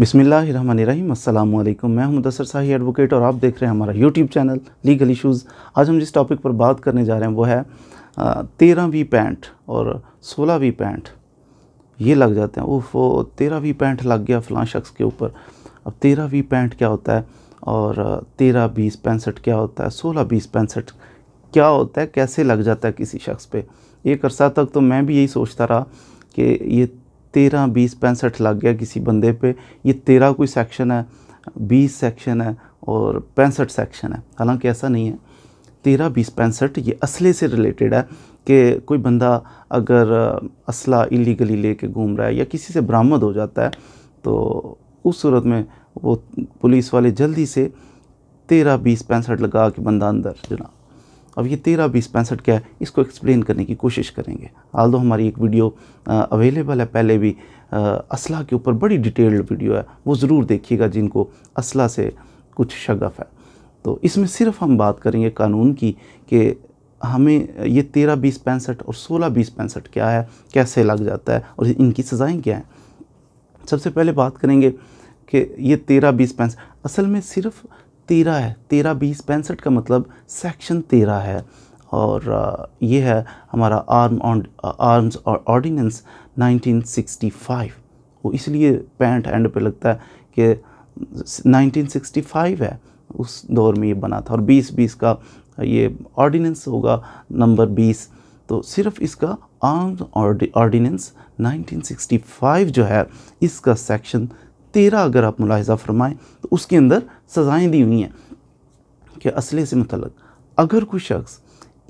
बिसमीम अल्लाम मैं मुदसर शाही एडवोकेट और आप देख रहे हैं हमारा यूट्यूब चैनल लीगल इशूज़ आज हम जिस टॉपिक पर बात करने जा रहे हैं वो है तेरह वी पैंट और सोलह वी पैंट ये लग जाते हैं उफ तेरह वी पैंट लग गया फ़लाँ शख्स के ऊपर अब तेरह वी पैंट क्या होता है और तेरह बीस पैंसठ क्या होता है सोलह बीस पैंसठ क्या होता है कैसे लग जाता है किसी शख्स पर एक अरसा तक तो मैं भी यही सोचता रहा कि ये तेरह बीस पैंसठ लग गया किसी बंदे पे ये तेरह कोई सेक्शन है बीस सेक्शन है और पैंसठ सेक्शन है हालांकि ऐसा नहीं है तेरह बीस पैंसठ ये असले से रिलेटेड है कि कोई बंदा अगर असला इलीगली लेके घूम रहा है या किसी से बरामद हो जाता है तो उस सूरत में वो पुलिस वाले जल्दी से तेरह बीस पैंसठ लगा के बंदा अंदर जनाब अब ये तेरह बीस पैंसठ क्या है इसको एक्सप्लेन करने की कोशिश करेंगे आल हमारी एक वीडियो अवेलेबल है पहले भी असला के ऊपर बड़ी डिटेल्ड वीडियो है वो ज़रूर देखिएगा जिनको असला से कुछ शगफ है तो इसमें सिर्फ हम बात करेंगे कानून की कि हमें ये तेरह बीस पैंसठ और सोलह बीस पैंसठ क्या है कैसे लग जाता है और इनकी सज़ाएँ क्या हैं सबसे पहले बात करेंगे कि ये तेरह बीस पैंसठ असल में सिर्फ तेरह है तेरह बीस पैंसठ का मतलब सेक्शन तेरह है और ये है हमारा आर्म ऑन आर्म्स और ऑर्डिनेंस 1965 वो इसलिए पैंट एंड पे लगता है कि 1965 है उस दौर में ये बना था और 20 20 का ये ऑर्डिनेंस होगा नंबर 20 तो सिर्फ इसका आर्म्स ऑर्डिनेंस 1965 जो है इसका सेक्शन तेरह अगर आप मुलाहजा फरमाएं तो उसके अंदर सज़ाएँ दी हुई हैं कि असले से मतलब अगर कोई शख्स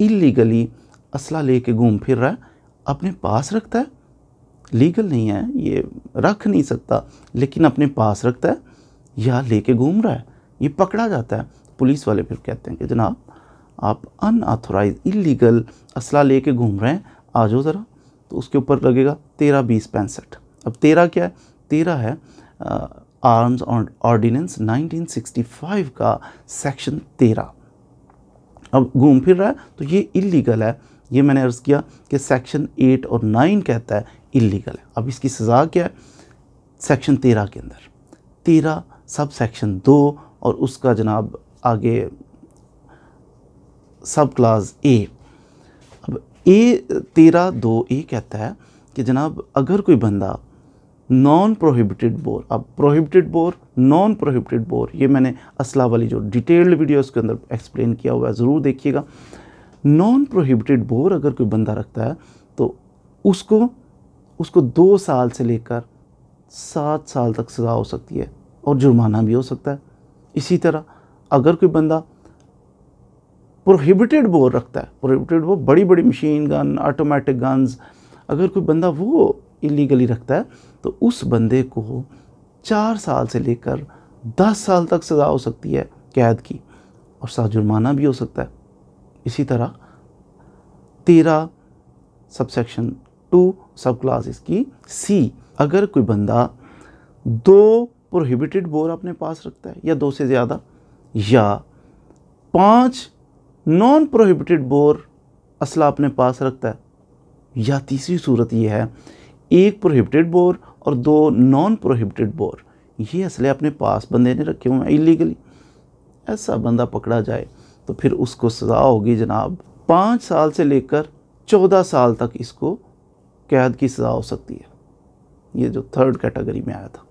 इलीगली असला ले कर घूम फिर रहा है अपने पास रखता है लीगल नहीं है ये रख नहीं सकता लेकिन अपने पास रखता है या ले कर घूम रहा है ये पकड़ा जाता है पुलिस वाले फिर कहते हैं कि जनाब आप अनऑथोराइज इलीगल असला ले कर घूम रहे हैं आ जाओ ज़रा तो उसके ऊपर लगेगा तेरह बीस पैंसठ अब तेरह क्या है तेरह है आर्म्स ऑर्डिनेंस 1965 का सेक्शन 13 अब घूम फिर रहा है तो ये इलीगल है ये मैंने अर्ज़ किया कि सेक्शन 8 और 9 कहता है इलीगल है अब इसकी सज़ा क्या है सेक्शन 13 के अंदर 13 सब सेक्शन दो और उसका जनाब आगे सब क्लास ए अब ए तेरह दो ए कहता है कि जनाब अगर कोई बंदा नॉन प्रोहिबिटेड बोर अब prohibited bore non prohibited bore ये मैंने असला वाली जो डिटेल्ड वीडियो उसके अंदर एक्सप्लेन किया हुआ है ज़रूर देखिएगा नॉन प्रोहिबिटेड बोर अगर कोई बंदा रखता है तो उसको उसको दो साल से लेकर सात साल तक सज़ा हो सकती है और जुर्माना भी हो सकता है इसी तरह अगर कोई बंदा प्रोहिबिटेड बोर रखता है प्रोहिबिटेड वो बड़ी बड़ी मशीन गन ऑटोमेटिक गन्स अगर कोई बंदा वो इलीगली रखता है तो उस बंदे को चार साल से लेकर दस साल तक सज़ा हो सकती है कैद की और साथ जुर्माना भी हो सकता है इसी तरह तेरह सबसेक्शन टू सब क्लास इसकी सी अगर कोई बंदा दो प्रोहिबिटेड बोर अपने पास रखता है या दो से ज़्यादा या पांच नॉन प्रोहिबिटेड बोर असला अपने पास रखता है या तीसरी सूरत यह है एक प्रोहिबिटेड बोर और दो नॉन प्रोहिबिटेड बोर ये असले अपने पास बंदे ने रखे हुए हैं इलीगली ऐसा बंदा पकड़ा जाए तो फिर उसको सज़ा होगी जनाब पाँच साल से लेकर चौदह साल तक इसको कैद की सज़ा हो सकती है ये जो थर्ड कैटेगरी में आया था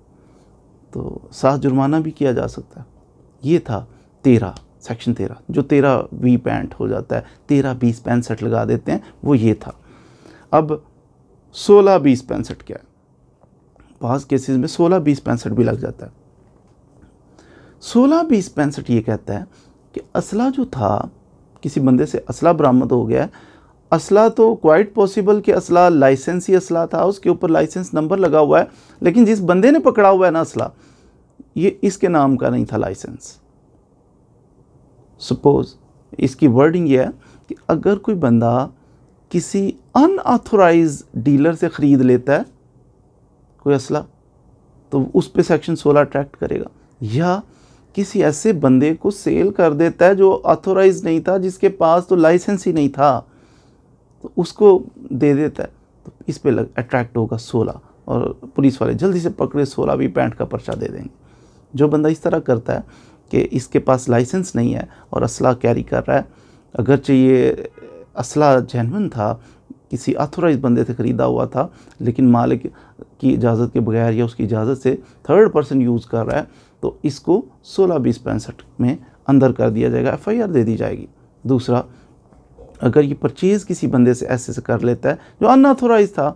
तो साथ जुर्माना भी किया जा सकता है ये था तेरह सेक्शन तेरह जो तेरह वी पैंट हो जाता है तेरह बीस पैंसठ लगा देते हैं वो ये था अब सोलह बीस पैंसठ क्या है बहुत केसेस में सोलह बीस पैंसठ भी लग जाता है सोलह बीस पैंसठ ये कहता है कि असला जो था किसी बंदे से असला बरामद हो गया है असला तो क्वाइट पॉसिबल कि असला लाइसेंस ही असला था उसके ऊपर लाइसेंस नंबर लगा हुआ है लेकिन जिस बंदे ने पकड़ा हुआ है ना असला ये इसके नाम का नहीं था लाइसेंस सपोज इसकी वर्डिंग ये है कि अगर कोई बंदा किसी अनऑथोराइज डीलर से ख़रीद लेता है कोई असला तो उस पर सेक्शन सोलह अट्रैक्ट करेगा या किसी ऐसे बंदे को सेल कर देता है जो ऑथोराइज नहीं था जिसके पास तो लाइसेंस ही नहीं था तो उसको दे देता है तो इस पर लग अट्रैक्ट होगा सोलह और पुलिस वाले जल्दी से पकड़े सोलह भी पैंट का पर्चा दे देंगे जो बंदा इस तरह करता है कि इसके पास लाइसेंस नहीं है और असला कैरी कर रहा है अगरचे ये असला जेनवन था किसी अथोराइज बंदे से ख़रीदा हुआ था लेकिन मालिक की इजाज़त के बगैर या उसकी इजाज़त से थर्ड पर्सन यूज़ कर रहा है तो इसको सोलह बीस पैंसठ में अंदर कर दिया जाएगा एफआईआर दे दी जाएगी दूसरा अगर ये परचेज़ किसी बंदे से ऐसे से कर लेता है जो अनऑथोराइज था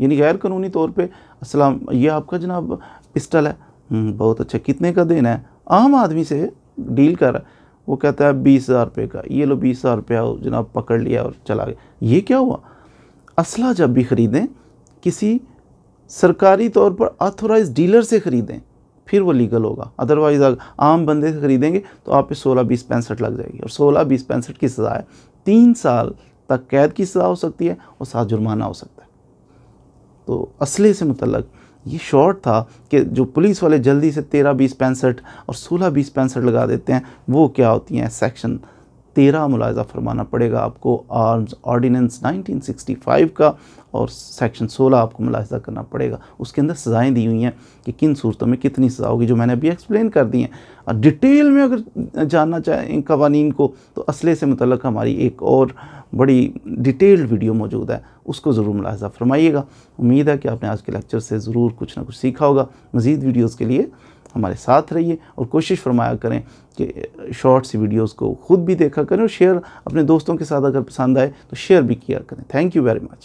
यानी गैर कानूनी तौर पे असलाम ये आपका जनाब पिस्टल है हम्म, बहुत अच्छा कितने का देना है आम आदमी से डील कर रहा है वो कहता है बीस हज़ार रुपये का ये लो बीस हज़ार रुपया जनाब पकड़ लिया और चला गया ये क्या हुआ असला जब भी ख़रीदें किसी सरकारी तौर पर ऑथोराइज डीलर से ख़रीदें फिर वो लीगल होगा अदरवाइज़ अगर आम बंदे से ख़रीदेंगे तो आप पे सोलह बीस पैंसठ लग जाएगी और सोलह बीस पैंसठ की सज़ा है तीन साल तक कैद की सज़ा हो सकती है और साथ जुर्माना हो सकता है तो असले से मतलब ये शॉर्ट था कि जो पुलिस वाले जल्दी से तेरह बीस पैंसठ और सोलह बीस पैंसठ लगा देते हैं वो क्या होती हैं सेक्शन तेरह मुलायजा फरमाना पड़ेगा आपको आर्म्स सिक्सटी 1965 का और सेक्शन 16 आपको मुलायजा करना पड़ेगा उसके अंदर सज़ाएँ दी हुई हैं कि किन सूरतों में कितनी सज़ा होगी जो मैंने अभी एक्सप्लेन कर दी हैं और डिटेल में अगर जानना चाहें कवानीन को तो असले से मतलब हमारी एक और बड़ी डिटेल्ड वीडियो मौजूद है उसको ज़रूर मुलाजा फरमाइएगा उम्मीद है कि आपने आज के लेक्चर से ज़रूर कुछ ना कुछ सीखा होगा मज़ीद वीडियोज़ के लिए हमारे साथ रहिए और कोशिश फरमाया करें कि शॉर्ट्स वीडियोस को खुद भी देखा करें और शेयर अपने दोस्तों के साथ अगर पसंद आए तो शेयर भी किया करें थैंक यू वेरी मच